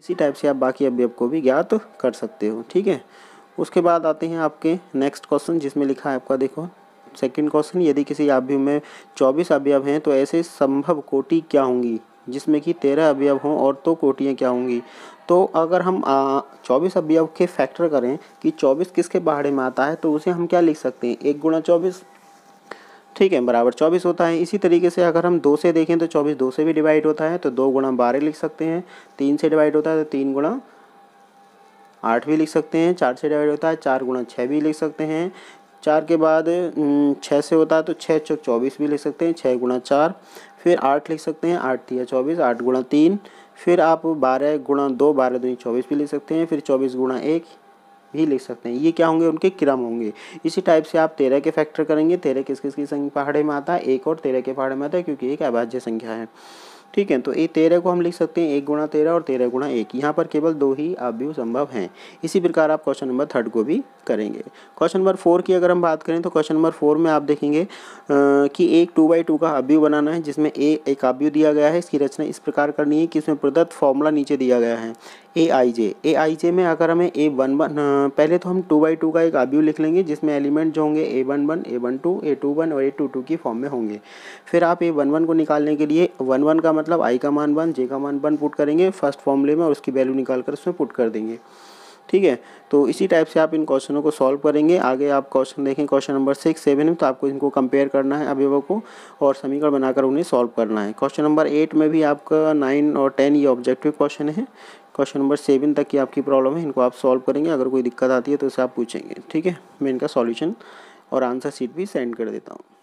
इसी टाइप से आप बाकी अवयव को भी ज्ञात कर सकते हो ठीक है उसके बाद आते हैं आपके नेक्स्ट क्वेश्चन जिसमें लिखा है आपका देखो सेकंड क्वेश्चन यदि किसी अवयव में चौबीस अवयव हैं तो ऐसे संभव कोटि क्या होंगी जिसमें कि तेरह अवयव हों और तो कोटियाँ क्या होंगी तो अगर हम चौबीस अवयव के फैक्टर करें कि चौबीस किसके पहाड़े में आता है तो उसे हम क्या लिख सकते हैं एक गुणा चौबीस ठीक है बराबर चौबीस होता है इसी तरीके से अगर हम दो से देखें तो चौबीस दो से भी डिवाइड होता है तो दो गुणा बारह लिख सकते हैं तीन से डिवाइड होता है तो तीन गुणा आठ भी लिख सकते हैं चार से डिवाइड होता है चार गुणा छः भी लिख सकते हैं चार के बाद छः से होता है तो छः चौक चौबीस भी लिख सकते हैं छः गुणा चार फिर आठ लिख सकते हैं आठ तीन चौबीस आठ गुणा तीन फिर आप बारह गुणा दो बारह दो चौबीस भी लिख सकते हैं फिर चौबीस गुणा एक भी लिख सकते हैं ये क्या होंगे उनके क्रम होंगे इसी टाइप से आप तेरह के फैक्टर करेंगे तेरह किस किस की पहाड़े में आता है एक और तेरह के पहाड़े में आता है क्योंकि एक अभाज्य संख्या है ठीक है तो ये तेरह को हम लिख सकते हैं एक गुणा तेरह और तेरह गुणा एक यहाँ पर केवल दो ही अव्यू संभव हैं इसी प्रकार आप क्वेश्चन नंबर थर्ड को भी करेंगे क्वेश्चन नंबर फोर की अगर हम बात करें तो क्वेश्चन नंबर फोर में आप देखेंगे कि एक टू बाई टू का अव्यू बनाना है जिसमें ए एक अव्यू दिया गया है इसकी रचना इस प्रकार करनी है कि इसमें प्रदत्त फॉर्मूला नीचे दिया गया है ए आई जे ए आई जे में अगर हमें ए वन वन पहले तो हम टू बाई टू का एक आब्यू लिख लेंगे जिसमें एलिमेंट जो होंगे A one one A one two A two one और ए टू टू की फॉर्म में होंगे फिर आप ए वन वन को निकालने के लिए वन वन का मतलब आई का मान वन जे का मान वन पुट करेंगे फर्स्ट फॉर्मूले में और उसकी वैल्यू निकाल कर उसमें पुट कर देंगे ठीक है तो इसी टाइप से आप इन क्वेश्चनों को सॉल्व करेंगे आगे आप क्वेश्चन देखें क्वेश्चन नंबर सिक्स सेवन में तो आपको इनको कंपेयर करना है अभिभावक को और समीकरण बनाकर उन्हें सॉल्व करना है क्वेश्चन नंबर एट में भी आपका नाइन और टेन ये ऑब्जेक्टिव क्वेश्चन है क्वेश्चन नंबर सेवन तक की आपकी प्रॉब्लम है इनको आप सॉल्व करेंगे अगर कोई दिक्कत आती है तो उसे आप पूछेंगे ठीक है मैं इनका सॉल्यूशन और आंसर सीट भी सेंड कर देता हूँ